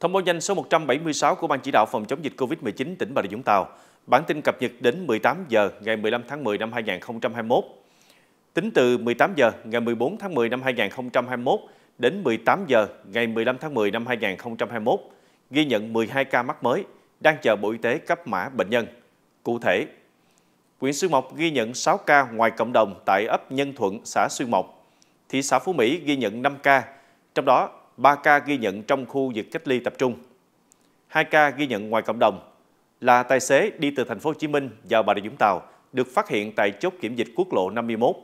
Thông báo nhanh số 176 của Ban chỉ đạo phòng chống dịch COVID-19 tỉnh Bà Rịa Vũng Tàu. Bản tin cập nhật đến 18 giờ ngày 15 tháng 10 năm 2021. Tính từ 18 giờ ngày 14 tháng 10 năm 2021 đến 18 giờ ngày 15 tháng 10 năm 2021, ghi nhận 12 ca mắc mới, đang chờ Bộ Y tế cấp mã bệnh nhân. Cụ thể, huyện Xuyên Mộc ghi nhận 6 ca ngoài cộng đồng tại ấp Nhân Thuận, xã Xuyên Mộc. Thị xã Phú Mỹ ghi nhận 5 ca, trong đó 3 ca ghi nhận trong khu vực cách ly tập trung. 2 ca ghi nhận ngoài cộng đồng là tài xế đi từ thành phố Hồ Chí Minh vào Bà Rịa Vũng Tàu được phát hiện tại chốt kiểm dịch quốc lộ 51.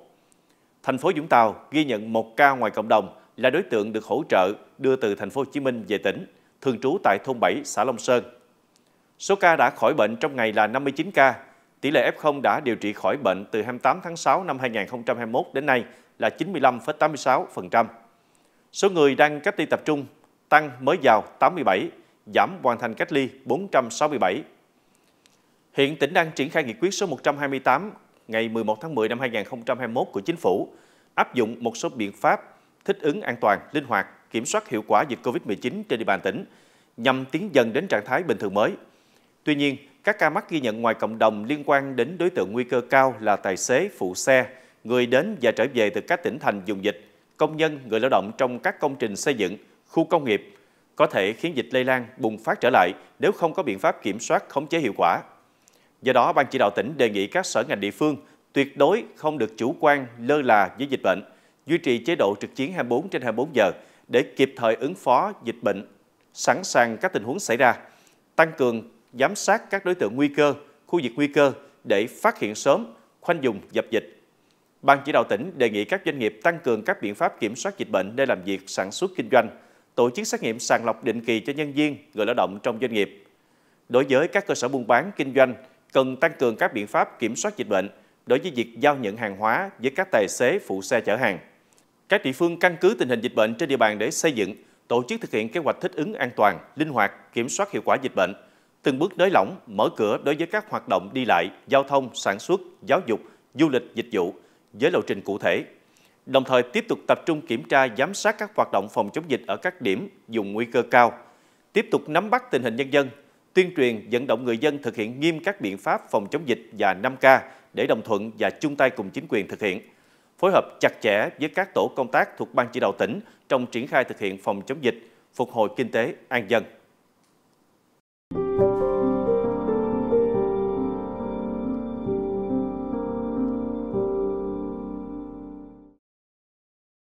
Thành phố Vũng Tàu ghi nhận 1 ca ngoài cộng đồng là đối tượng được hỗ trợ đưa từ thành phố Hồ Chí Minh về tỉnh, thường trú tại thôn 7, xã Long Sơn. Số ca đã khỏi bệnh trong ngày là 59 ca, tỷ lệ F0 đã điều trị khỏi bệnh từ 28 tháng 6 năm 2021 đến nay là 95,86%. Số người đang cách ly tập trung tăng mới vào 87, giảm hoàn thành cách ly 467. Hiện tỉnh đang triển khai nghị quyết số 128 ngày 11 tháng 10 năm 2021 của Chính phủ áp dụng một số biện pháp thích ứng an toàn, linh hoạt, kiểm soát hiệu quả dịch COVID-19 trên địa bàn tỉnh nhằm tiến dần đến trạng thái bình thường mới. Tuy nhiên, các ca mắc ghi nhận ngoài cộng đồng liên quan đến đối tượng nguy cơ cao là tài xế, phụ xe, người đến và trở về từ các tỉnh thành dùng dịch – công nhân, người lao động trong các công trình xây dựng, khu công nghiệp có thể khiến dịch lây lan bùng phát trở lại nếu không có biện pháp kiểm soát khống chế hiệu quả. Do đó, Ban chỉ đạo tỉnh đề nghị các sở ngành địa phương tuyệt đối không được chủ quan lơ là với dịch bệnh, duy trì chế độ trực chiến 24 trên 24 giờ để kịp thời ứng phó dịch bệnh, sẵn sàng các tình huống xảy ra, tăng cường giám sát các đối tượng nguy cơ, khu vực nguy cơ để phát hiện sớm, khoanh vùng dập dịch. Ban chỉ đạo tỉnh đề nghị các doanh nghiệp tăng cường các biện pháp kiểm soát dịch bệnh để làm việc sản xuất kinh doanh, tổ chức xét nghiệm sàng lọc định kỳ cho nhân viên, người lao động trong doanh nghiệp. Đối với các cơ sở buôn bán, kinh doanh, cần tăng cường các biện pháp kiểm soát dịch bệnh đối với việc giao nhận hàng hóa với các tài xế phụ xe chở hàng. Các địa phương căn cứ tình hình dịch bệnh trên địa bàn để xây dựng, tổ chức thực hiện kế hoạch thích ứng an toàn, linh hoạt, kiểm soát hiệu quả dịch bệnh, từng bước nới lỏng, mở cửa đối với các hoạt động đi lại, giao thông, sản xuất, giáo dục, du lịch, dịch vụ, với lộ trình cụ thể. Đồng thời tiếp tục tập trung kiểm tra giám sát các hoạt động phòng chống dịch ở các điểm dùng nguy cơ cao, tiếp tục nắm bắt tình hình nhân dân, tuyên truyền vận động người dân thực hiện nghiêm các biện pháp phòng chống dịch và 5K để đồng thuận và chung tay cùng chính quyền thực hiện phối hợp chặt chẽ với các tổ công tác thuộc Ban chỉ đạo tỉnh trong triển khai thực hiện phòng chống dịch, phục hồi kinh tế, an dân.